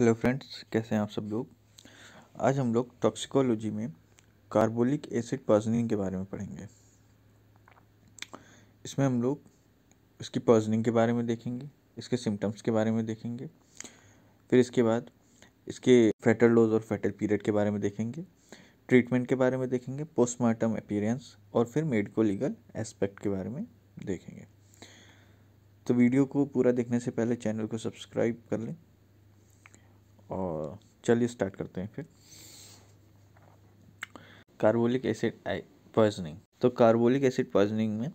hello friends कैसे हैं आप सब लोग आज हम लोग टॉक्सिकोलॉजी में कार्बोलिक एसिड पॉइजनिंग के बारे में पढ़ेंगे इसमें हम लोग इसकी पॉइजनिंग के बारे में देखेंगे इसके सिम्टम्स के बारे में देखेंगे फिर इसके बाद इसके फैटल डोज और फैटल पीरियड के बारे में देखेंगे ट्रीटमेंट के बारे में देखेंगे पोस्टमार्टम अपीरेंस और फिर मेडिको लीगल एस्पेक्ट के बारे में देखेंगे तो वीडियो को पूरा देखने से पहले चैनल को सब्सक्राइब कर लें और चलिए स्टार्ट करते हैं फिर कार्बोलिक एसिड पॉइजनिंग तो कार्बोलिक एसिड पॉइजनिंग में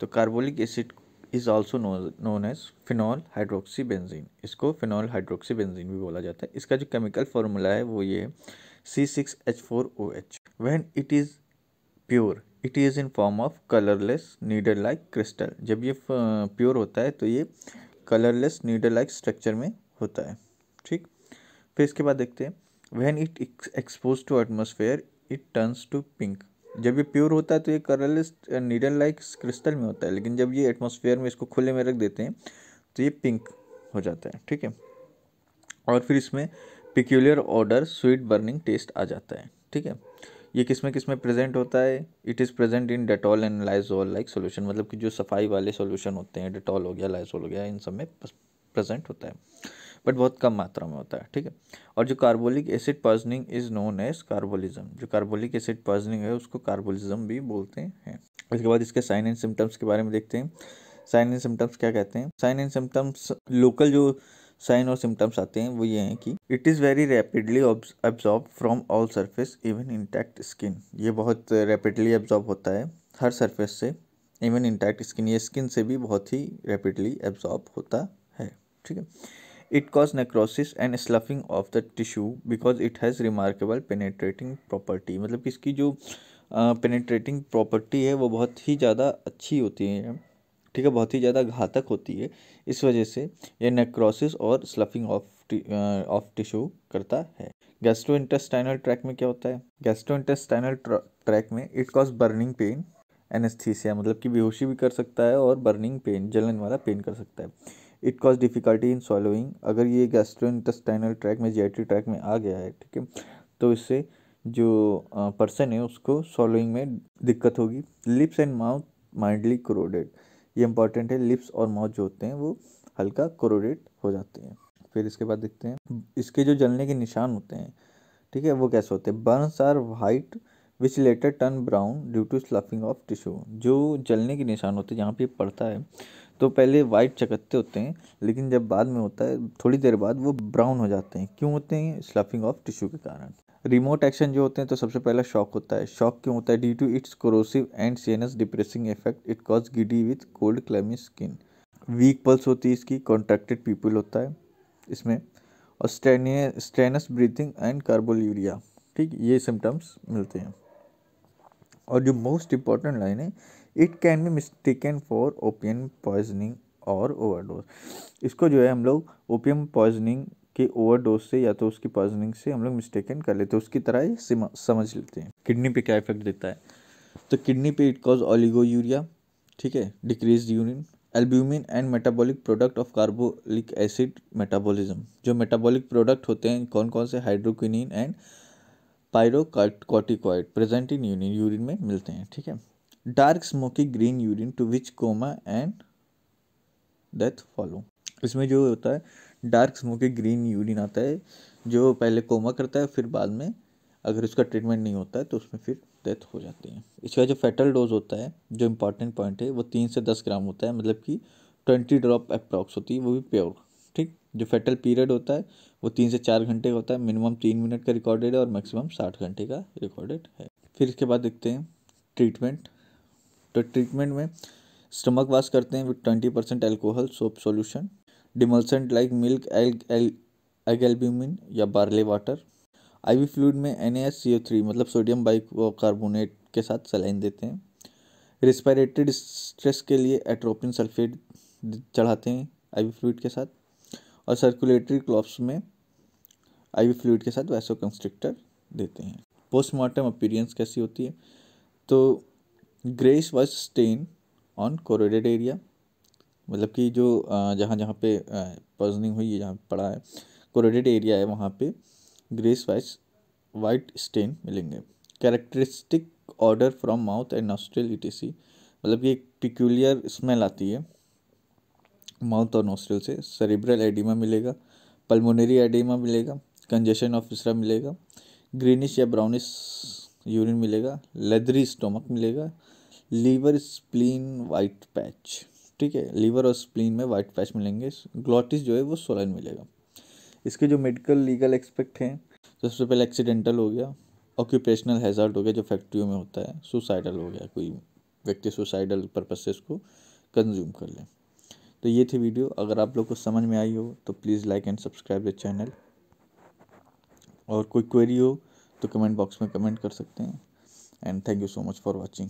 तो carbolic acid is also known as phenol hydroxy benzene इसको फिनॉल हाइड्रोक्सी बेंजीन भी बोला जाता है इसका जो केमिकल फॉर्मूला है वो ये C six H four O H when it is pure it is in form of colourless needle like crystal जब ये प्योर होता है तो ये कलरलेस नीडल लाइक स्ट्रक्चर में होता है ठीक फिर इसके बाद देखते हैं when it expose to atmosphere it turns to pink जब ये प्योर होता है तो ये कलरलेस नीडल लाइक क्रिस्टल में होता है लेकिन जब ये एटमोसफेयर में इसको खुले में रख देते हैं तो ये पिंक हो जाता है ठीक है और फिर इसमें peculiar odour sweet burning taste आ जाता है ठीक है ये किस में किस में प्रेजेंट होता है it is present in Dettol and Lysol like solution मतलब कि जो सफाई वाले सोल्यूशन होते हैं डेटॉल हो गया लाइजोल हो गया इन सब में प्रेजेंट होता है बट बहुत कम मात्रा में होता है ठीक है और जो carbolic acid poisoning is known as carbolism जो कार्बोलिक एसिड पॉइजनिंग है उसको कार्बोलिज्म भी बोलते हैं इसके बाद इसके साइन एंड सिम्टम्स के बारे में देखते हैं साइन एंड सिम्टम्स क्या कहते हैं साइन एंड सिम्टम्स लोकल जो साइन और सिम्टम्स आते हैं वो ये हैं कि it is very rapidly absorb from all surface even intact skin ये बहुत रैपिडली एब्जॉर्ब होता है हर सर्फेस से इवन इंटैक्ट स्किन ये स्किन से भी बहुत ही रैपिडली एब्जॉर्ब होता है ठीक है it cause necrosis and sloughing of the tissue because it has remarkable penetrating property मतलब कि इसकी जो पेनेट्रेटिंग uh, प्रॉपर्टी है वो बहुत ही ज़्यादा अच्छी होती है ठीक है बहुत ही ज़्यादा घातक होती है इस वजह से यह नेक्रोसिस और स्लफिंग ऑफ ऑफ टिश्यू करता है गैस्ट्रो इंटेस्टाइनल ट्रैक में क्या होता है गैस्ट्रो इंटेस्टाइनल ट्रैक में it cause burning pain anaesthesia मतलब कि बेहोशी भी कर सकता है और बर्निंग पेन जलन वाला पेन कर सकता है it cause difficulty in swallowing अगर ये गैस्ट्रो इंटस्टाइनल ट्रैक में जी ट्रैक में आ गया है ठीक है तो इससे जो पर्सन है उसको सॉलोइंग में दिक्कत होगी lips and mouth mildly corroded ये इंपॉर्टेंट है लिप्स और माउथ जो होते हैं वो हल्का क्रोडेड हो जाते हैं फिर इसके बाद देखते हैं इसके जो जलने के निशान होते हैं ठीक है वो कैसे होते हैं burns are white which later turn brown due to sloughing of tissue जो जलने के निशान होते हैं जहाँ पर पड़ता है तो पहले वाइट चकत्ते होते हैं लेकिन जब बाद में होता है थोड़ी देर बाद वो ब्राउन हो जाते हैं क्यों होते हैं स्लफिंग ऑफ टिश्यू के कारण रिमोट एक्शन जो होते हैं तो सबसे पहला शॉक होता है शॉक क्यों होता है due to its corrosive and CNS depressing effect it cause giddy with cold clammy skin weak pulse होती है इसकी कॉन्ट्रैक्टेड पीपल होता है इसमें और स्टेनस ब्रीथिंग एंड कार्बोलूरिया ठीक ये सिम्टम्स मिलते हैं और जो मोस्ट इम्पॉर्टेंट लाइन है it can be mistaken for opium poisoning और ओवरडोज इसको जो है हम लोग ओपियम पॉइजनिंग के ओवरडोज से या तो उसकी पॉइजनिंग से हम लोग मिस्टेकन कर लेते हैं उसकी तरह ही समझ लेते हैं किडनी पे क्या इफेक्ट देता है तो किडनी पे इट कॉज ऑलिगो यूरिया ठीक है decrease urine albumin and metabolic product of carbolic acid metabolism जो मेटाबॉलिक प्रोडक्ट होते हैं कौन कौन से hydroquinone and pyrocatechol present in urine urine में मिलते हैं ठीक है dark smoky green urine to which coma and death follow इसमें जो होता है डार्क स्मोकी ग्रीन यूरिन आता है जो पहले कोमा करता है फिर बाद में अगर उसका ट्रीटमेंट नहीं होता है तो उसमें फिर डेथ हो जाती है इसका जो फेटल डोज होता है जो इंपॉर्टेंट पॉइंट है वो तीन से दस ग्राम होता है मतलब कि ट्वेंटी ड्रॉप अप्रॉक्स होती है वो भी प्योर ठीक जो फेटल पीरियड होता है वो तीन से चार घंटे का होता है मिनिमम तीन मिनट का रिकॉर्डेड है और मैक्सिमम साठ घंटे का रिकॉर्डेड है फिर इसके बाद देखते हैं ट्रीटमेंट तो ट्रीटमेंट में स्टमक वाश करते हैं with twenty percent alcohol soap solution demulcent like milk al al albumin या barley water I V fluid में N S C O three मतलब सोडियम बाइकार्बोनेट के साथ सलाइन देते हैं रेस्पायरेटरी स्ट्रेस के लिए एट्रोपिन सल्फेट चढ़ाते हैं आई वी फ्लूड के साथ और सर्कुलेटरी क्लॉप्स में आई वी फ्लूड के साथ वैसो कंस्ट्रिक्टर देते हैं पोस्टमार्टम अपीरियंस कैसी होती है तो greyish stain on corroded area मतलब कि जो जहाँ जहाँ पे पर्जनिंग हुई है जहाँ पड़ा है कोरोडेड एरिया है वहाँ पे ग्रेस वाइज वाइट स्टेन मिलेंगे characteristic odour from mouth and nostril यू मतलब कि एक पिक्यूलियर स्मेल आती है माउथ और नोस्ट्रल से सरिब्रल एडिमा मिलेगा पल्मोनरी एडिमा मिलेगा कंजेशन ऑफ फिसरा मिलेगा ग्रीनिश या ब्राउनिश यूरिन मिलेगा लेदरी स्टोमक मिलेगा लीवर स्प्लीन वाइट पैच ठीक है लीवर और स्प्लीन में वाइट पैच मिलेंगे ग्लॉटिस जो है वो सोलन मिलेगा इसके जो मेडिकल लीगल एक्सपेक्ट हैं तो सबसे पहले एक्सीडेंटल हो गया ऑक्यूपेशनल हैजार्ड हो गया जो फैक्ट्रियों में होता है सुसाइडल हो गया कोई व्यक्ति सुसाइडल पर्पज से इसको कंज्यूम कर लें तो ये थी वीडियो अगर आप लोग को समझ में आई हो तो please like and subscribe the channel और कोई क्वेरी हो तो कमेंट बॉक्स में कमेंट कर सकते हैं and thank you so much for watching